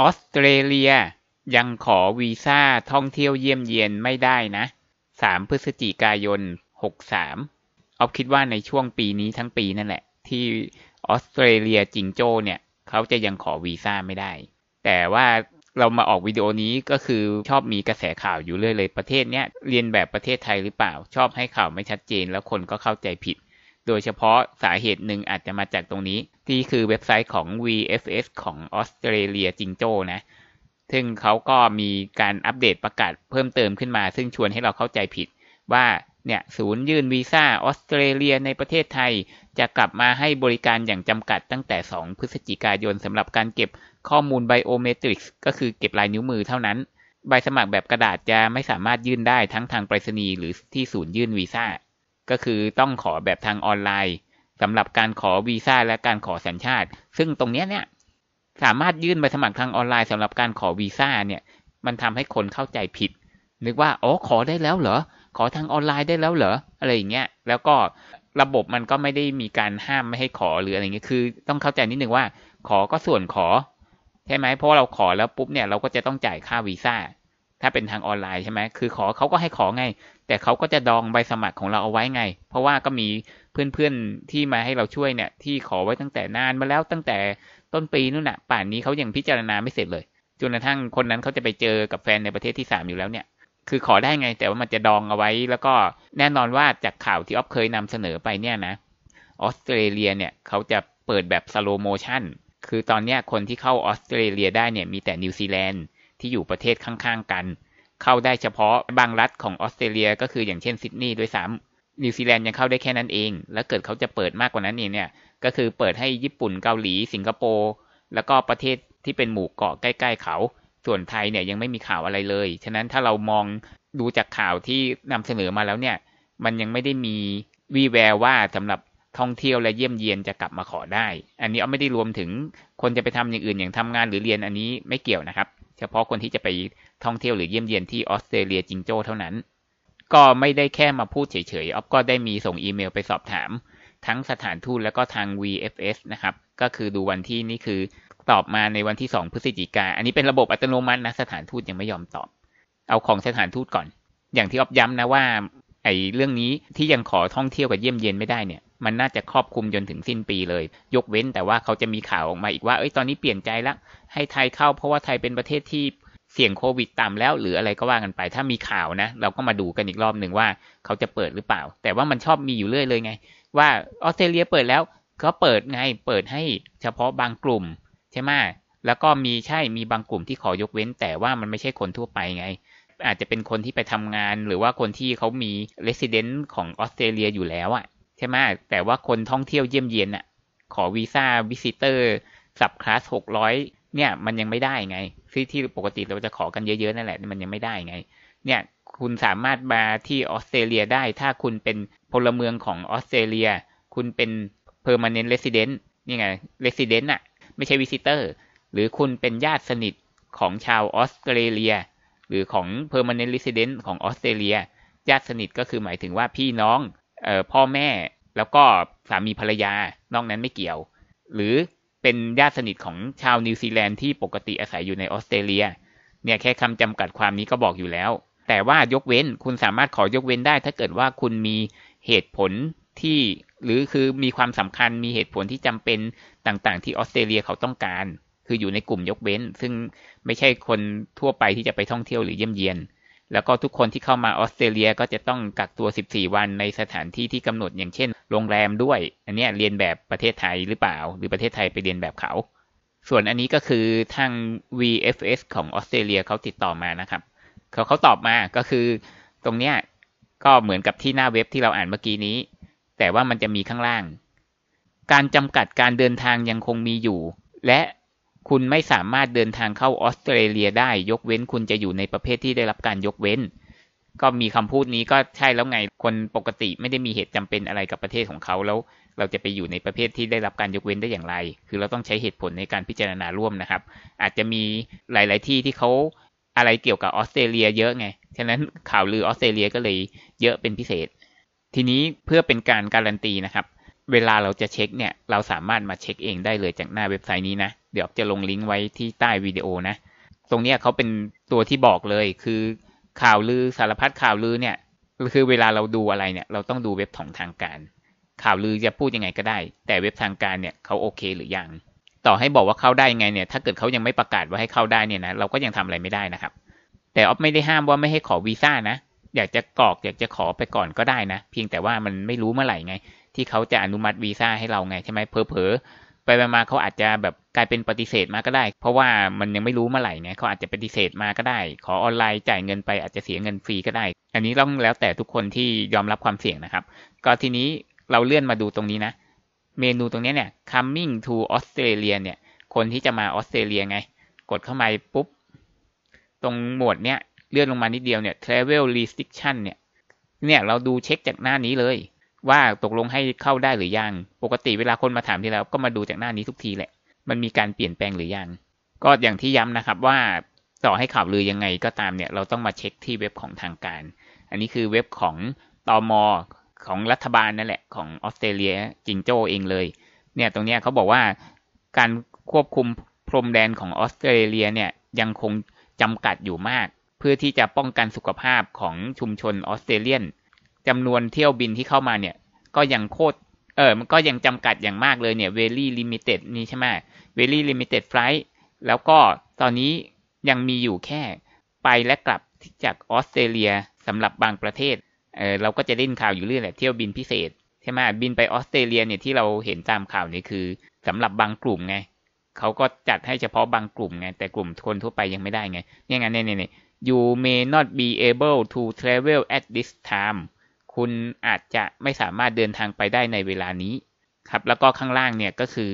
ออสเตรเลียยังขอวีซ่าท่องเที่ยวเยี่ยมเยียนไม่ได้นะ3พฤศจิกายน63ออฟคิดว่าในช่วงปีนี้ทั้งปีนั่นแหละ ที่ออสเตรเลียจิงโจ้เนี่ย เขาจะยังขอวีซ่าไม่ได้ แต่ว่าเรามาออกวิดีโอนี้ก็คือชอบมีกระแสข่าวอยู่เรื่อยเลยประเทศเนี้ย เรียนแบบประเทศไทยหรือเปล่า ชอบให้ข่าวไม่ชัดเจนแล้วคนก็เข้าใจผิดโดยเฉพาะสาเหตุหนึ่งอาจจะมาจากตรงนี้ ที่คือเว็บไซต์ของ VFS ของออสเตรเลียจิงโจ้นะ ซึ่งเขาก็มีการอัปเดตประกาศเพิ่มเติมขึ้นมา ซึ่งชวนให้เราเข้าใจผิด ว่า เนี่ย ศูนย์ยื่นวีซ่าออสเตรเลียในประเทศไทย จะกลับมาให้บริการอย่างจำกัดตั้งแต่ 2 พฤศจิกายนสำหรับการเก็บข้อมูลไบโอเมตริกส์ก็คือเก็บลายนิ้วมือเท่านั้น ใบสมัครแบบกระดาษจะไม่สามารถยื่นได้ทั้งทางไปรษณีย์หรือที่ศูนย์ยื่นวีซ่าก็คือต้องขอแบบทางออนไลน์สำหรับการขอวีซ่า และการขอสัญชาติ ซึ่งตรงนี้ยเนี่ย สามารถยื่นใบสมัครทางออนไลน์สำหรับการขอวีซ่าเนี่ยมันทำให้คนเข้าใจผิด นึกว่าอ๋อขอได้แล้วเหรอขอทางออนไลน์ได้แล้วเหรออะไรอย่างเงี้ยแล้วก็ระบบมันก็ไม่ได้มีการห้ามไม่ให้ขอหรืออะไรเงี้ยคือ ต้องเข้าใจนิดนึงว่า ขอก็ส่วนขอใช่ไหมเพราะเราขอแล้วปุ๊บเนี่ย เราก็จะต้องจ่ายค่าวีซ่าถ้าเป็นทางออนไลน์ใช่ไหมคือขอเขาก็ให้ขอไงแต่เขาก็จะดองใบสมัครของเราเอาไว้ไง เพราะว่าก็มีเพื่อนๆที่มาให้เราช่วยเนี่ย ที่ขอไว้ตั้งแต่นานมาแล้วตั้งแต่ต้นปีนู่นน่ะป่านนี้เขายังพิจารณาไม่เสร็จเลยจนกระทั่งคนนั้นเขาจะไปเจอกับแฟนในประเทศที่สามอยู่แล้วเนี่ย คือขอได้ไงแต่ว่ามันจะดองเอาไว้ แล้วก็แน่นอนว่าจากข่าวที่ออฟเคยนำเสนอไปเนี่ยนะออสเตรเลียเนี่ยเขาจะเปิดแบบสโลโมชันคือตอนนี้คนที่เข้าออสเตรเลียได้เนี่ยมีแต่นิวซีแลนด์ที่อยู่ประเทศข้างๆ กันเข้าได้เฉพาะบางรัฐของออสเตรเลียก็คืออย่างเช่นซิดนีย์ด้วยซ้ำนิวซีแลนด์ยังเข้าได้แค่นั้นเอง แล้วเกิดเขาจะเปิดมากกว่านั้นเองเนี่ยก็คือเปิดให้ญี่ปุ่นเกาหลีสิงคโปร์ แล้วก็ประเทศที่เป็นหมู่เกาะใกล้ๆ เขา ส่วนไทยเนี่ยยังไม่มีข่าวอะไรเลย ฉะนั้นถ้าเรามองดูจากข่าวที่นำเสนอมาแล้วเนี่ยมันยังไม่ได้มีวีแววว่าสำหรับท่องเที่ยวและเยี่ยมเยียน จะกลับมาขอได้ อันนี้เอาไม่ได้รวมถึงคนจะไปทำอย่างอื่นอย่างทำงานหรือเรียนอันนี้ไม่เกี่ยวนะครับเฉพาะคนที่จะไปท่องเที่ยวหรือเยี่ยมเยียนที่ออสเตรเลียจิงโจ้เท่านั้น ก็ไม่ได้แค่มาพูดเฉยๆ ออฟก็ได้มีส่งอีเมลไปสอบถาม ทั้งสถานทูตและก็ทาง VFS นะครับ ก็คือดูวันที่นี่คือตอบมาในวันที่ 2 พฤศจิกาอันนี้เป็นระบบอัตโนมัตินะ สถานทูตยังไม่ยอมตอบ เอาของสถานทูตก่อน อย่างที่ออฟย้ำนะว่า ไอ้เรื่องนี้ที่ยังขอท่องเที่ยวกับเยี่ยมเยียนไม่ได้เนี่ยมันน่าจะครอบคลุมจนถึงสิ้นปีเลย ยกเว้นแต่ว่าเขาจะมีข่าวออกมาอีกว่า เอ้ย ตอนนี้เปลี่ยนใจละให้ไทยเข้าเพราะว่าไทยเป็นประเทศที่เสี่ยงโควิดต่ำแล้ว หรืออะไรก็ว่ากันไป ถ้ามีข่าวนะ เราก็มาดูกันอีกรอบหนึ่งว่าเขาจะเปิดหรือเปล่า แต่ว่ามันชอบมีอยู่เรื่อยเลยไง ว่าออสเตรเลียเปิดแล้ว ก็เปิดไง เปิดให้เฉพาะบางกลุ่ม ใช่ไหมแล้วก็มีใช่ มีบางกลุ่มที่ขอยกเว้น แต่ว่ามันไม่ใช่คนทั่วไปไง อาจจะเป็นคนที่ไปทำงานหรือว่าคนที่เขามีเลสซิเดนต์ของออสเตรเลียอยู่แล้วอ่ะใช่ไหมแต่ว่าคนท่องเที่ยวเยี่ยมเยียนอ่ะ ขอวีซ่าวิซิเตอร์สับคลาสหกร้อยเนี่ยมันยังไม่ได้ไงที่ที่ปกติเราจะขอกันเยอะๆนั่นแหละมันยังไม่ได้ไง เนี่ยคุณสามารถมาที่ออสเตรเลียได้ถ้าคุณเป็นพลเมืองของออสเตรเลีย คุณเป็นเ p e r m a นน n น r e s i d ิเดนนี่ไงเสซิเดนต์อะไม่ใช่วิซิเตอร์ หรือคุณเป็นญาติสนิทของชาวออสเตรเลีย หรือของเพอรมานเนนต์เ r สิเดนต์ของออสเตรเลีย ญาติสนิทก็คือหมายถึงว่าพี่น้องพ่อแม่แล้วก็สามีภรรยานอกนั้นไม่เกี่ยว หรือเป็นญาติสนิทของชาวนิวซีแลนด์ที่ปกติอาศัยอยู่ในออสเตรเลียเนี่ยแค่คำจำกัดความนี้ก็บอกอยู่แล้ว แต่ว่ายกเว้นคุณสามารถขอยกเว้นได้ ถ้าเกิดว่าคุณมีเหตุผลที่ หรือคือมีความสำคัญมีเหตุผลที่จำเป็นต่างๆ ที่ออสเตรเลียเขาต้องการ คืออยู่ในกลุ่มยกเว้น ซึ่งไม่ใช่คนทั่วไปที่จะไปท่องเที่ยวหรือเยี่ยมเยียนแล้วก็ทุกคนที่เข้ามาออสเตรเลียก็จะต้องกักตัว 14 วันในสถานที่ ที่กำหนด อย่างเช่น โรงแรม ด้วย อันนี้เรียนแบบประเทศไทยหรือเปล่าหรือประเทศไทยไปเรียนแบบเขา ส่วนอันนี้ก็คือทาง VFS ของออสเตรเลียเขาติดต่อมานะครับ เขาเขาตอบมา ก็คือ ตรงเนี้ยก็เหมือนกับที่หน้าเว็บที่เราอ่านเมื่อกี้นี้ แต่ว่ามันจะมีข้างล่าง การจำกัดการเดินทางยังคงมีอยู่ และคุณไม่สามารถเดินทางเข้าออสเตรเลียได้ยกเว้นคุณจะอยู่ในประเภทที่ได้รับการยกเว้น ก็มีคำพูดนี้ก็ใช่แล้วไงคนปกติไม่ได้มีเหตุจำเป็นอะไรกับประเทศของเขาแล้ว เราจะไปอยู่ในประเภทที่ได้รับการยกเว้นได้อย่างไร คือเราต้องใช้เหตุผลในการพิจารณาร่วมนะครับ อาจจะมีหลาย ๆ ที่ที่เขาอะไรเกี่ยวกับออสเตรเลียเยอะไงฉะนั้นข่าวลือออสเตรเลียก็เลยเยอะเป็นพิเศษ ทีนี้เพื่อเป็นการการันตีนะครับเวลาเราจะเช็คเนี่ย เราสามารถมาเช็คเองได้เลยจากหน้าเว็บไซต์นี้นะ เดี๋ยวจะลงลิงก์ไว้ที่ใต้วิดีโอนะ ตรงนี้เขาเป็นตัวที่บอกเลยคือข่าวลือสารพัดข่าวลือเนี่ยคือเวลาเราดูอะไรเนี่ย เราต้องดูเว็บของทางการ ข่าวลือจะพูดยังไงก็ได้ แต่เว็บทางการเนี่ยเขาโอเคหรือยัง ต่อให้บอกว่าเข้าได้ยังไงเนี่ย ถ้าเกิดเขายังไม่ประกาศว่าให้เข้าได้เนี่ยนะ เราก็ยังทำอะไรไม่ได้นะครับ แต่ออฟไม่ได้ห้ามว่าไม่ให้ขอวีซ่านะ อยากจะกรอกอยากจะขอไปก่อนก็ได้นะ เพียงแต่ว่ามันไม่รู้เมื่อไหร่ไงที่เขาจะอนุมัติวีซ่าให้เราไงใช่ไหมเพอเพอไปไปมาเขาอาจจะแบบกลายเป็นปฏิเสธมาก็ได้ เพราะว่ามันยังไม่รู้เมื่อไหร่เนี่ยเขาอาจจะปฏิเสธมาก็ได้ ขอออนไลน์จ่ายเงินไปอาจจะเสียเงินฟรีก็ได้ อันนี้ต้องแล้วแต่ทุกคนที่ยอมรับความเสี่ยงนะครับ ก็ทีนี้เราเลื่อนมาดูตรงนี้นะเมนูตรงนี้เนี่ย coming to Australia เนี่ย คนที่จะมาออสเตรเลียไงกดเข้ามาปุ๊บตรงหมวดเนี่ยเลื่อนลงมานิดเดียวเนี่ย travel restriction เนี่ย เนี่ยเราดูเช็คจากหน้านี้เลยว่าตกลงให้เข้าได้หรือยัง ปกติเวลาคนมาถามที่แล้วก็มาดูจากหน้านี้ทุกทีแหละ มันมีการเปลี่ยนแปลงหรือยัง ก็อย่างที่ย้ำนะครับว่าต่อให้ข่าวลือยังไงก็ตามเนี่ยเราต้องมาเช็คที่เว็บของทางการ อันนี้คือเว็บของตอมอของรัฐบาลนั่นแหละของออสเตรเลียจิงโจ้เองเลย เนี่ยตรงนี้เขาบอกว่าการควบคุมพรมแดนของออสเตรเลียเนี่ยยังคงจำกัดอยู่มาก เพื่อที่จะป้องกันสุขภาพของชุมชนออสเตรเลียนจำนวนเที่ยวบินที่เข้ามาเนี่ยก็ยังโคตร เออมันก็ยังจำกัดอย่างมากเลยเนี่ยเวลี่ลิมิเต็ดนี่ใช่ไหมเวลี่ลิมิเต็ดไฟล์แล้วก็ตอนนี้ยังมีอยู่แค่ไปและกลับจากออสเตรเลียสำหรับบางประเทศ เออเราก็จะได้นข่าวอยู่เรื่อยแหละเที่ยวบินพิเศษใช่ไหมบินไปออสเตรเลียเนี่ยที่เราเห็นตามข่าวนี่คือสำหรับบางกลุ่มไงเขาก็จัดให้เฉพาะบางกลุ่มไงแต่กลุ่มคนทั่วไปยังไม่ได้ไงเนี่ยไงเนี่ยเนี่ย you may not be able to travel at this time คุณอาจจะไม่สามารถเดินทางไปได้ในเวลานี้ครับ แล้วก็ข้างล่างเนี่ยก็คือ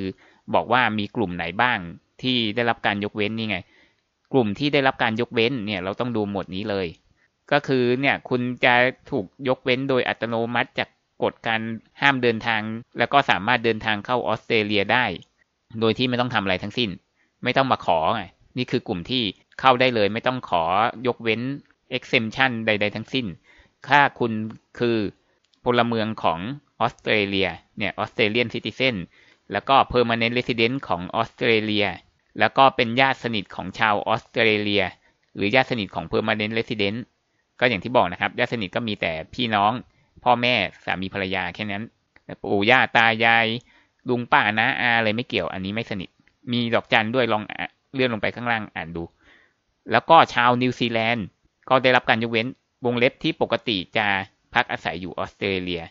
บอกว่ามีกลุ่มไหนบ้างที่ได้รับการยกเว้นนี่ไง กลุ่มที่ได้รับการยกเว้นเนี่ยเราต้องดูหมวดนี้เลย ก็คือเนี่ยคุณจะถูกยกเว้นโดยอัตโนมัติจากกฎการห้ามเดินทาง แล้วก็สามารถเดินทางเข้าออสเตรเลียได้ โดยที่ไม่ต้องทำอะไรทั้งสิ้น ไม่ต้องมาขอไงนี่คือกลุ่มที่เข้าได้เลย ไม่ต้องขอยกเว้น exemption ใดๆทั้งสิ้นถ้าคุณคือ พลเมืองของออสเตรเลียเนี่ยออสเตรเลียนซิติเซนแล้วก็เพมานเนนต์เรสิเดนต์ของออสเตรเลีย แล้วก็เป็นญาติสนิทของชาวออสเตรเลียหรือญาติสนิทของเพมานเนนต์เรสิเดนต์ก็อย่างที่บอกนะครับ ญาติสนิทก็มีแต่พี่น้อง พ่อแม่สามีภรรยาแค่นั้น ปู่ย่าตายาย ลุงป้านะอาอะไรไม่เกี่ยว อันนี้ไม่สนิท มีดอกจันด้วยลองเลื่อนลงไปข้างล่างอ่านดู แล้วก็ชาวนิวซีแลนด์ ก็ได้รับการยกเว้นวงเล็บที่ปกติจะพักอาศัยอยู่ออสเตรเลีย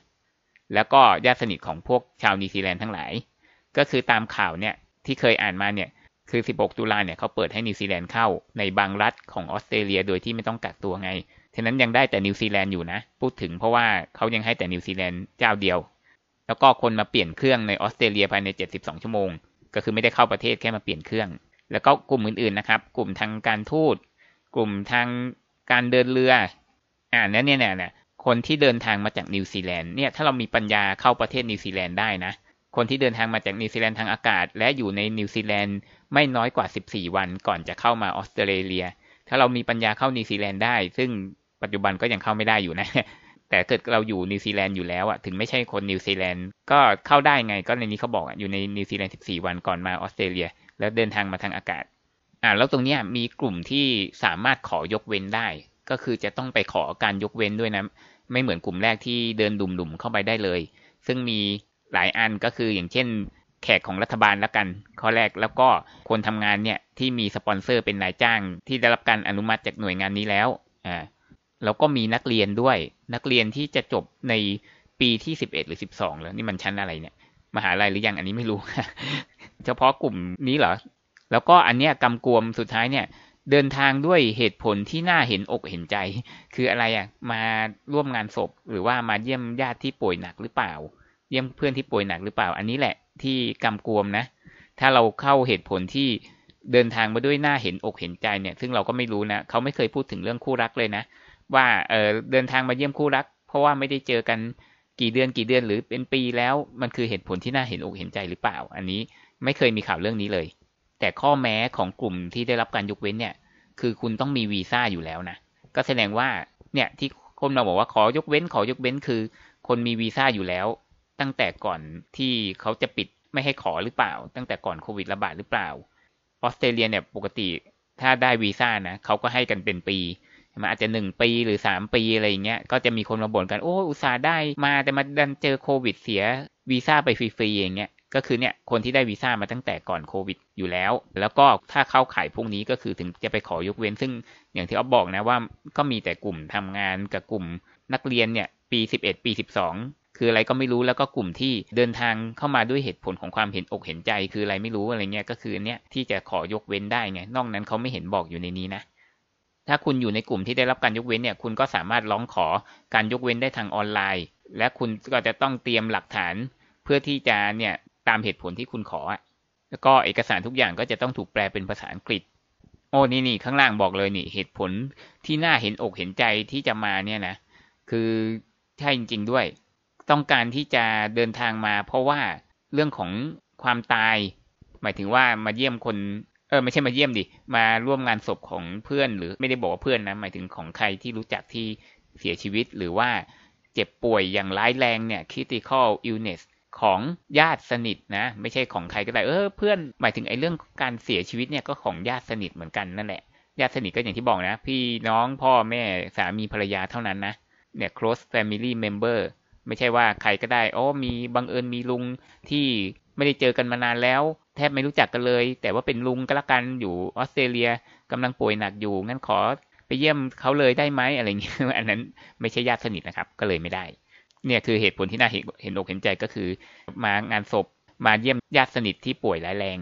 แล้วก็ญาติสนิทของพวกชาวนิวซีแลนด์ทั้งหลาย ก็คือตามข่าวเนี่ยที่เคยอ่านมาเนี่ย คือ16ตุลาเนี่ยเขาเปิดให้นิวซีแลนด์เข้าในบางรัฐของออสเตรเลียโดยที่ไม่ต้องกักตัวไงฉะนั้นยังได้แต่นิวซีแลนด์อยู่นะ พูดถึงเพราะว่าเขายังให้แต่นิวซีแลนด์เจ้าเดียว แล้วก็คนมาเปลี่ยนเครื่องในออสเตรเลียภายใน72ชั่วโมง ก็คือไม่ได้เข้าประเทศแค่มาเปลี่ยนเครื่อง แล้วก็กลุ่มอื่นๆนะครับ กลุ่มทางการทูต กลุ่มทางการเดินเรื่าเนี่ยเนี่ยเนี่ยคนที่เดินทางมาจากนิวซีแลนด์เนี่ยถ้าเรามีปัญญาเข้าประเทศนิวซีแลนด์ได้นะ คนที่เดินทางมาจากนิวซีแลนด์ทางอากาศและอยู่ในนิวซีแลนด์ไม่น้อยกว่า 14 วันก่อนจะเข้ามาออสเตรเลีย ถ้าเรามีปัญญาเข้านิวซีแลนด์ได้ซึ่งปัจจุบันก็ยังเข้าไม่ได้อยู่นะแต่เกิดเราอยู่นิวซีแลนด์อยู่แล้วอะถึงไม่ใช่คนนิวซีแลนด์ก็เข้าได้ไง ก็ในนี้เขาบอกอยู่ในนิวซีแลนด์14 วันก่อนมาออสเตรเลีย แล้วเดินทางมาทางอากาศอ่าแล้วตรงนี้มีกลุ่มที่สามารถขอยกเว้นได้ก็คือจะต้องไปขอการยกเว้นด้วยนะ ไม่เหมือนกลุ่มแรกที่เดินดุ่มๆเข้าไปได้เลย ซึ่งมีหลายอันก็คืออย่างเช่น แขกของรัฐบาลแล้วกันข้อแรกแล้วก็คนทำงานเนี่ยที่มีสปอนเซอร์เป็นนายจ้าง ที่ได้รับการอนุมัติจากหน่วยงานนี้แล้วอ่าแล้วก็มีนักเรียนด้วย นักเรียนที่จะจบในปีที่สิบเอ็ดหรือสิบสองแล้ว นี่มันชั้นอะไรเนี่ยมหาลัยหรือยังอันนี้ไม่รู้เฉพาะกลุ่มนี้เหรอแล้วก็อันเนี้ยกำกวมสุดท้ายเนี่ยเดินทางด้วยเหตุผลที่น่าเห็นอกเห็นใจ คืออะไรอ่ะมาร่วมงานศพ หรือว่ามาเยี่ยมญาติที่ป่วยหนักหรือเปล่า เยี่ยมเพื่อนที่ป่วยหนักหรือเปล่า อันนี้แหละที่กำกวมนะ ถ้าเราเข้าเหตุผลที่เดินทางมาด้วยหน้าเห็นอกเห็นใจเนี่ยซึ่งเราก็ไม่รู้นะเขาไม่เคยพูดถึงเรื่องคู่รักเลยนะว่าเออเดินทางมาเยี่ยมคู่รัก เพราะว่าไม่ได้เจอกันกี่เดือนกี่เดือนหรือเป็นปีแล้ว มันคือเหตุผลที่น่าเห็นอกเห็นใจหรือเปล่า อันนี้ไม่เคยมีข่าวเรื่องนี้เลยแต่ข้อแม้ของกลุ่มที่ได้รับการยกเว้นเนี่ย คือคุณต้องมีวีซ่าอยู่แล้วนะ ก็แสดงว่า เนี่ยที่คนเราบอกว่าขอยกเว้นขอยกเว้นคือ คนมีวีซ่าอยู่แล้ว ตั้งแต่ก่อนที่เขาจะปิดไม่ให้ขอหรือเปล่า ตั้งแต่ก่อนโควิดระบาดหรือเปล่า ออสเตรเลียเนี่ยปกติถ้าได้วีซ่านะเขาก็ให้กันเป็นปีมาอาจจะหนึ่งปีหรือสามปีอะไรเงี้ย ก็จะมีคนมาบ่นกันโอ้อุตส่าห์ได้มาแต่มาดันเจอโควิดเสียวีซ่าไปฟรีๆอย่างเงี้ยก็คือเนี่ยคนที่ได้วีซ่ามาตั้งแต่ก่อนโควิด อยู่แล้ว แล้วก็ถ้าเข้าขายพวกนี้ก็คือถึงจะไปขอยกเว้น ซึ่งอย่างที่อ๊อฟบอกนะว่าก็มีแต่กลุ่มทำงานกับกลุ่มนักเรียนเนี่ยปี 11 ปี 12 คืออะไรก็ไม่รู้แล้วก็กลุ่มที่เดินทางเข้ามาด้วยเหตุผลของความเห็นอกเห็นใจ คืออะไรไม่รู้อะไรเงี้ยก็คือเนี้ยที่จะขอยกเว้นได้ไงนอกนั้นเขาไม่เห็นบอกอยู่ในนี้นะถ้าคุณอยู่ในกลุ่มที่ได้รับการยกเว้นเนี่ยคุณก็สามารถร้องขอการยกเว้นได้ทางออนไลน์ และคุณก็จะต้องเตรียมหลักฐาน เพื่อที่จะเนี่ยตามเหตุผลที่คุณขออ่ะแล้วก็เอกสารทุกอย่างก็จะต้องถูกแปลเป็นภาษาอังกฤษ โอ้นี่นี่ข้างล่างบอกเลยนี่ เหตุผลที่น่าเห็นอกเห็นใจที่จะมาเนี่ยนะ คือใช่จริง ๆ ด้วย ต้องการที่จะเดินทางมา เพราะว่าเรื่องของความตาย หมายถึงว่ามาเยี่ยมคน เออ ไม่ใช่มาเยี่ยมดิ มาร่วมงานศพของเพื่อน หรือไม่ได้บอกว่าเพื่อนนะ หมายถึงของใครที่รู้จักที่เสียชีวิตหรือว่าเจ็บป่วยอย่างร้ายแรงเนี่ย critical illness ของญาติสนิทนะ ไม่ใช่ของใครก็ได้เออ เพื่อนหมายถึงไอ้เรื่องการเสียชีวิตเนี่ยก็ของญาติสนิทเหมือนกันนั่นแหละญาติสนิทก็อย่างที่บอกนะ พี่น้องพ่อแม่สามีภรรยาเท่านั้นนะเนี่ย close family member ไม่ใช่ว่าใครก็ได้โอ้มีบังเอิญมีลุงที่ไม่ได้เจอกันมานานแล้ว แทบไม่รู้จักกันเลย แต่ว่าเป็นลุงก็ละกันอยู่ออสเตรเลียกำลังป่วยหนักอยู่งั้นขอไปเยี่ยมเขาเลยได้ไหมอะไรเงี้ยอันนั้นไม่ใช่ญาติสนิทนะครับก็เลยไม่ได้เนี่ยคือเหตุผลที่น่าเห็นอกเห็นใจก็คือ มางานศพมาเยี่ยมญาติสนิทที่ป่วยร้ายแรง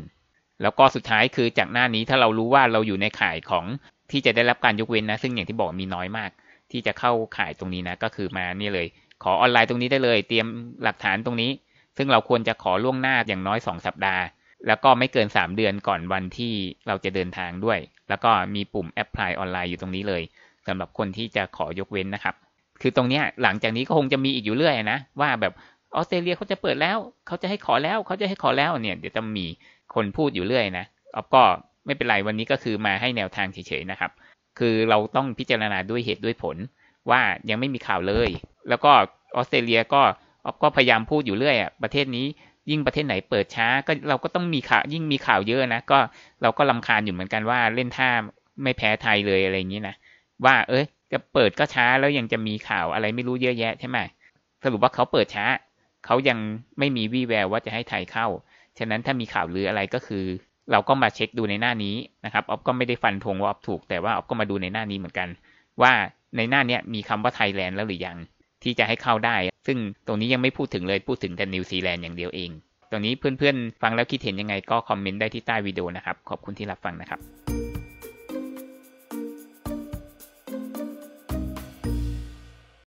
แล้วก็สุดท้ายคือจากหน้านี้ถ้าเรารู้ว่าเราอยู่ในข่ายของที่จะได้รับการยกเว้นนะ ซึ่งอย่างที่บอกมีน้อยมาก ที่จะเข้าข่ายตรงนี้นะ ก็คือมานี่เลยขอออนไลน์ตรงนี้ได้เลย เตรียมหลักฐานตรงนี้ ซึ่งเราควรจะขอล่วงหน้าอย่างน้อย 2 สัปดาห์แล้วก็ไม่เกิน 3 เดือนก่อนวันที่เราจะเดินทางด้วยแล้วก็มีปุ่มแอปพลายออนไลน์อยู่ตรงนี้เลยสำหรับคนที่จะขอยกเว้นนะครับคือตรงเนี้ยหลังจากนี้ก็คงจะมีอีกอยู่เรื่อยนะว่าแบบออสเตรเลียเขาจะเปิดแล้วเขาจะให้ขอแล้วเขาจะให้ขอแล้วเนี่ยเดี๋ยวจะมีคนพูดอยู่เรื่อย นะออฟก็ไม่เป็นไรวันนี้ก็คือมาให้แนวทางเฉยๆนะครับ คือเราต้องพิจารณาด้วยเหตุด้วยผล ว่ายังไม่มีข่าวเลย แล้วก็ออสเตรเลียก็ออฟก็พยายามพูดอยู่เรื่อยอ่ะประเทศนี้ยิ่งประเทศไหนเปิดช้าก็เราก็ต้องมีข่าวยิ่งมีข่าวเยอะนะก็เราก็ลำคาญอยู่เหมือนกันว่าเล่นท่าไม่แพ้ไทยเลยอะไรอย่างนี้นะว่าเอ้ยจะเปิดก็ช้าแล้วยังจะมีข่าวอะไรไม่รู้เยอะแยะใช่ไหมสรุปว่าเขาเปิดช้าเขายังไม่มีวี่แววว่าจะให้ไทยเข้า ฉะนั้นถ้ามีข่าวหรืออะไรก็คือ เราก็มาเช็คดูในหน้านี้นะครับออฟก็ไม่ได้ฟันธงว่าออฟถูก แต่ว่าออฟก็มาดูในหน้านี้เหมือนกัน ว่าในหน้านี้มีคำว่าไทยแลนด์แล้วหรือยัง ที่จะให้เข้าได้ ซึ่งตรงนี้ยังไม่พูดถึงเลยพูดถึงแต่นิวซีแลนด์อย่างเดียวเอง ตรงนี้เพื่อนๆฟังแล้วคิดเห็นยังไงก็คอมเมนต์ได้ที่ใต้วิดีโอนะครับ ขอบคุณที่รับฟังนะครับ